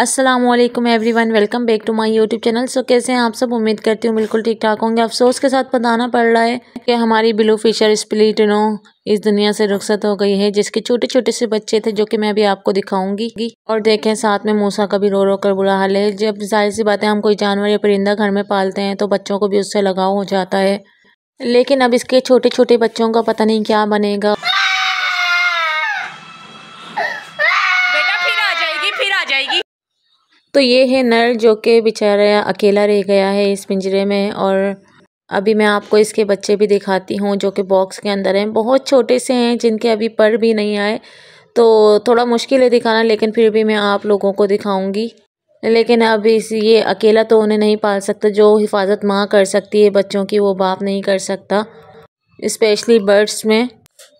Aslam everyone welcome back to my YouTube channel so कैसे हैं आप सब उम्मीद करती हूँ बिल्कुल ठीक ठाक होंगे अफसोस के साथ बताना पड़ रहा है कि हमारी ब्लू फिशर नो इस दुनिया से रुखसत हो गई है जिसके छोटे छोटे से बच्चे थे जो कि मैं अभी आपको दिखाऊंगी और देखें साथ में मूसा का भी रो रो कर बुरा हाल है जब जाहिर सी बात है हम कोई जानवर या परिंदा घर में पालते हैं तो बच्चों को भी उससे लगाव हो जाता है लेकिन अब इसके छोटे छोटे बच्चों का पता नहीं क्या बनेगा तो ये है नर जो कि बेचारा अकेला रह गया है इस पिंजरे में और अभी मैं आपको इसके बच्चे भी दिखाती हूँ जो कि बॉक्स के अंदर हैं बहुत छोटे से हैं जिनके अभी पर भी नहीं आए तो थोड़ा मुश्किल है दिखाना लेकिन फिर भी मैं आप लोगों को दिखाऊंगी लेकिन अब इस ये अकेला तो उन्हें नहीं पाल सकता जो हिफाजत माँ कर सकती है बच्चों की वो बाप नहीं कर सकता इस्पेशली बर्ड्स में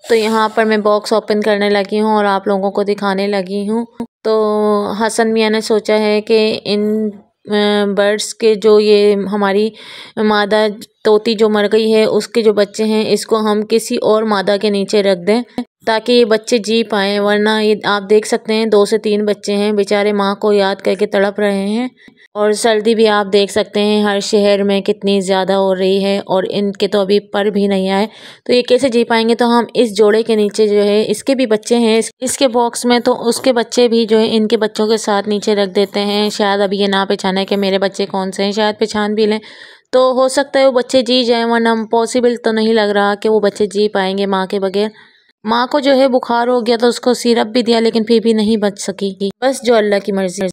तो यहाँ पर मैं बॉक्स ओपन करने लगी हूँ और आप लोगों को दिखाने लगी हूँ तो हसन मियाँ ने सोचा है कि इन बर्ड्स के जो ये हमारी मादा तोती जो मर गई है उसके जो बच्चे हैं इसको हम किसी और मादा के नीचे रख दें ताकि ये बच्चे जी पाएँ वरना ये आप देख सकते हैं दो से तीन बच्चे हैं बेचारे माँ को याद करके तड़प रहे हैं और सर्दी भी आप देख सकते हैं हर शहर में कितनी ज़्यादा हो रही है और इनके तो अभी पर भी नहीं आए तो ये कैसे जी पाएंगे तो हम इस जोड़े के नीचे जो है इसके भी बच्चे हैं इसके बॉक्स में तो उसके बच्चे भी जो है इनके बच्चों के साथ नीचे रख देते हैं शायद अभी ये ना पहचाने कि मेरे बच्चे कौन से हैं शायद पहचान भी लें तो हो सकता है वो बच्चे जी जाएँ वरना पॉसिबल तो नहीं लग रहा कि वो बच्चे जी पाएंगे माँ के बगैर माँ को जो है बुखार हो गया तो उसको सिरप भी दिया लेकिन फिर भी नहीं बच सकी बस जो अल्लाह की मर्जी